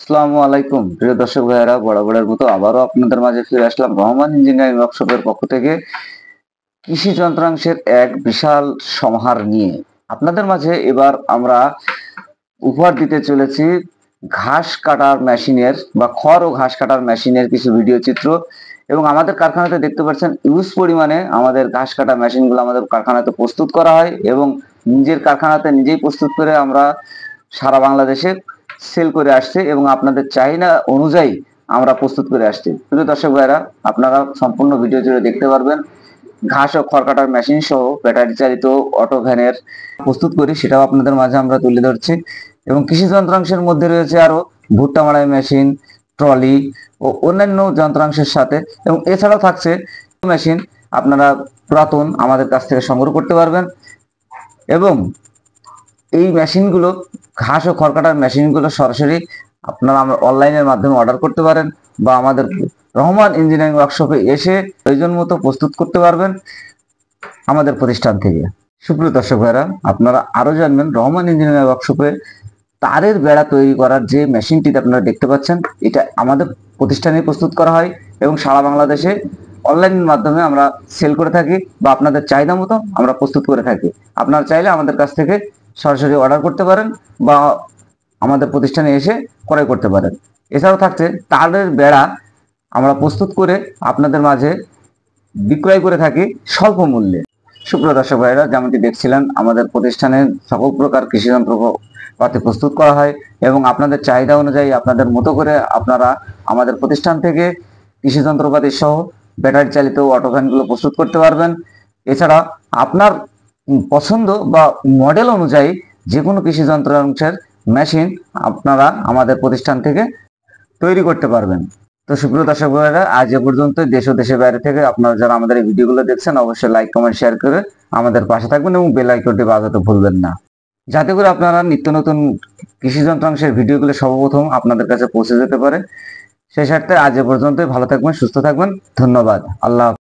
আসসালামু আলাইকুম প্রিয় দর্শক ভাইয়েরা বড়ের মতো আবারও আপনাদের মাঝে ফিরে আসলাম রহমান ইঞ্জিনিয়ারিং ওয়ার্কশপের পক্ষ থেকে কৃষি যন্ত্রাংশের এক বিশাল সমাহার নিয়ে আপনাদের মাঝে এবার আমরা উপহার দিতে চলেছি ঘাস কাটার মেশিনের বা খড় ও ঘাস কাটার মেশিনের কিছু ভিডিও চিত্র এবং আমাদের কারখানাতে দেখতে পাচ্ছেন ইউজ পরিমাণে আমাদের ঘাস কাটা মেশিনগুলো আমাদের কারখানাতে প্রস্তুত করা হয় এবং নিজের কারখানাতে নিজেই প্রস্তুত করে আমরা সারা বাংলাদেশে সেল করে আসছে এবং আপনাদের চাহিদা অনুযায়ী আমরা প্রস্তুত করে আসছি প্রিয় দর্শক ভাইরা আপনারা সম্পূর্ণ ভিডিও জুড়ে দেখতে পারবেন ঘাস ও খড় কাটার মেশিন সহ ব্যাটারি চালিত অটো ভ্যানের প্রস্তুত করি সেটাও আপনাদের মাঝে আমরা তুলে ধরছি এবং কৃষি যন্ত্রাংশের মধ্যে রয়েছে আরো ভুট্টা মারাই মেশিন ট্রলি ও অন্যান্য যন্ত্রাংশের সাথে এবং এছাড়াও থাকছে মেশিন আপনারা পুরাতন আমাদের কাছ থেকে সংগ্রহ করতে পারবেন এবং এই মেশিনগুলো ঘাস ও খড় কাটার মেশিনগুলো সরাসরি আপনারা আমরা অনলাইনের মাধ্যমে অর্ডার করতে পারেন বা আমাদের রহমান ইঞ্জিনিয়ারিং ওয়ার্কশপে এসে প্রয়োজন মতো প্রস্তুত করতে পারবেন আমাদের প্রতিষ্ঠান থেকে সুপ্রিয় দর্শক ভাইরা আপনারা আরও জানবেন রহমান ইঞ্জিনিয়ারিং ওয়ার্কশপে তারের বেড়া তৈরি করার যে মেশিনটিতে আপনারা দেখতে পাচ্ছেন এটা আমাদের প্রতিষ্ঠানে প্রস্তুত করা হয় এবং সারা বাংলাদেশে অনলাইনের মাধ্যমে আমরা সেল করে থাকি বা আপনাদের চাহিদা মতো আমরা প্রস্তুত করে থাকি আপনারা চাইলে আমাদের কাছ থেকে সরাসরি অর্ডার করতে পারেন বা আমাদের প্রতিষ্ঠানে এসে ক্রয় করতে পারেন এছাড়াও থাকছে তারের বেড়া আমরা প্রস্তুত করে আপনাদের মাঝে বিক্রয় করে থাকি স্বল্প মূল্যে সুপ্রিয় দর্শক ভাইরা যেমনটি দেখছিলেন আমাদের প্রতিষ্ঠানে সকল প্রকার কৃষি যন্ত্রপাতি প্রস্তুত করা হয় এবং আপনাদের চাহিদা অনুযায়ী আপনাদের মতো করে আপনারা আমাদের প্রতিষ্ঠান থেকে কৃষি যন্ত্রপাতি সহ ব্যাটারি চালিত অটোভ্যানগুলো প্রস্তুত করতে পারবেন এছাড়া আপনার পছন্দ বা মডেল অনুযায়ী যে কোনো কৃষি যন্ত্রাংশের মেশিন আপনারা আমাদের প্রতিষ্ঠান থেকে তৈরি করতে পারবেন তো সুপ্রিয় দর্শক ভাইরা আজ এ পর্যন্ত দেশ ও দেশের বাইরে থেকে আপনারা যারা আমাদের এই ভিডিওগুলো দেখছেন অবশ্যই লাইক কমেন্ট শেয়ার করে আমাদের পাশে থাকবেন এবং বেল আইকনটি বাজাতে ভুলবেন না যাতে করে আপনারা নিত্য নতুন কৃষি যন্ত্রাংশের ভিডিওগুলো সর্বপ্রথম আপনাদের কাছে পৌঁছে যেতে পারে সেই স্বার্থে আজ এ পর্যন্তই ভালো থাকবেন সুস্থ থাকবেন ধন্যবাদ আল্লাহ